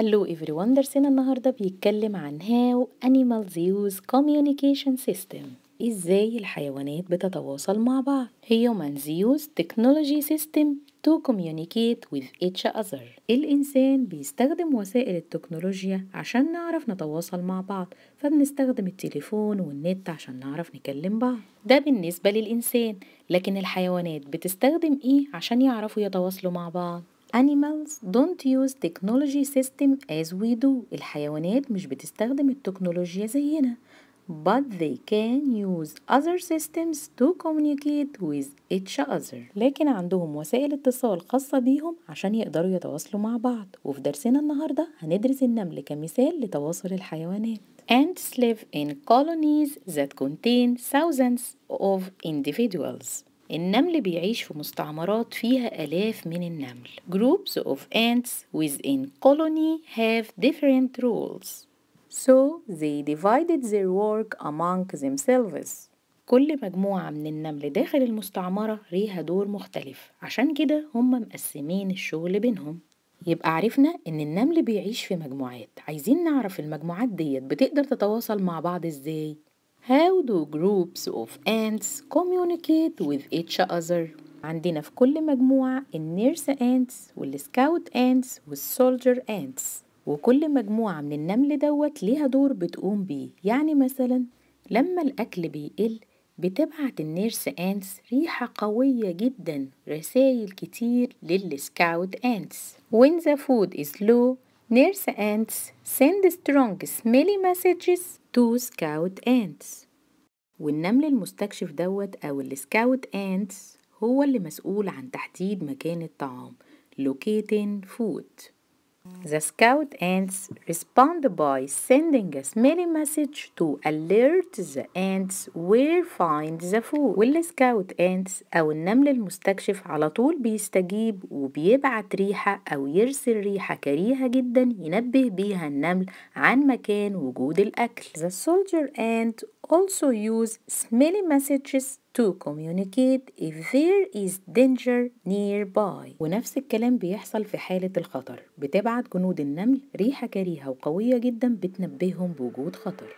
هلو everyone درسنا النهاردة بيتكلم عن how animals use communication system إزاي الحيوانات بتتواصل مع بعض Humans use technology system to communicate with each other الإنسان بيستخدم وسائل التكنولوجيا عشان نعرف نتواصل مع بعض فبنستخدم التليفون والنت عشان نعرف نكلم بعض ده بالنسبة للإنسان لكن الحيوانات بتستخدم إيه عشان يعرفوا يتواصلوا مع بعض animals don't use technology system as we do الحيوانات مش بتستخدم التكنولوجيا زينا but they can use other systems to communicate with each other لكن عندهم وسائل اتصال خاصة بيهم عشان يقدروا يتواصلوا مع بعض وفي درسنا النهاردة هندرس النمل كمثال لتواصل الحيوانات Ants live in colonies that contain thousands of individuals النمل بيعيش في مستعمرات فيها آلاف من النمل groups of ants within colony have different rules so they divided their work among themselves كل مجموعة من النمل داخل المستعمرة ليها دور مختلف عشان كده هم مقسمين الشغل بينهم يبقى عرفنا ان النمل بيعيش في مجموعات عايزين نعرف المجموعات ديت بتقدر تتواصل مع بعض ازاي How do groups of ants communicate with each other? عندنا في كل مجموعة النيرس ants والسكاوت ants والسولجر ants وكل مجموعة من النمل دوت ليها دور بتقوم بيه يعني مثلا لما الأكل بيقل بتبعت النيرس انتس ريحة قوية جدا رسايل كتير للسكاوت انتس when the food is low Nurse ants send strong smelly messages to scout ants والنمل المستكشف دوت أو السكاوت ants هو اللي مسؤول عن تحديد مكان الطعام locating food The scout ants respond by sending a smelly message to alert the ants where find the food والسكاوت ants أو النمل المستكشف على طول بيستجيب وبيبعت ريحة أو يرسل ريحة كريهة جدا ينبه بيها النمل عن مكان وجود الأكل The soldier ant also use smelly messages to communicate if there is danger nearby ونفس الكلام بيحصل في حالة الخطر بتبعت جنود النمل ريحة كريهة وقوية جدا بتنبههم بوجود خطر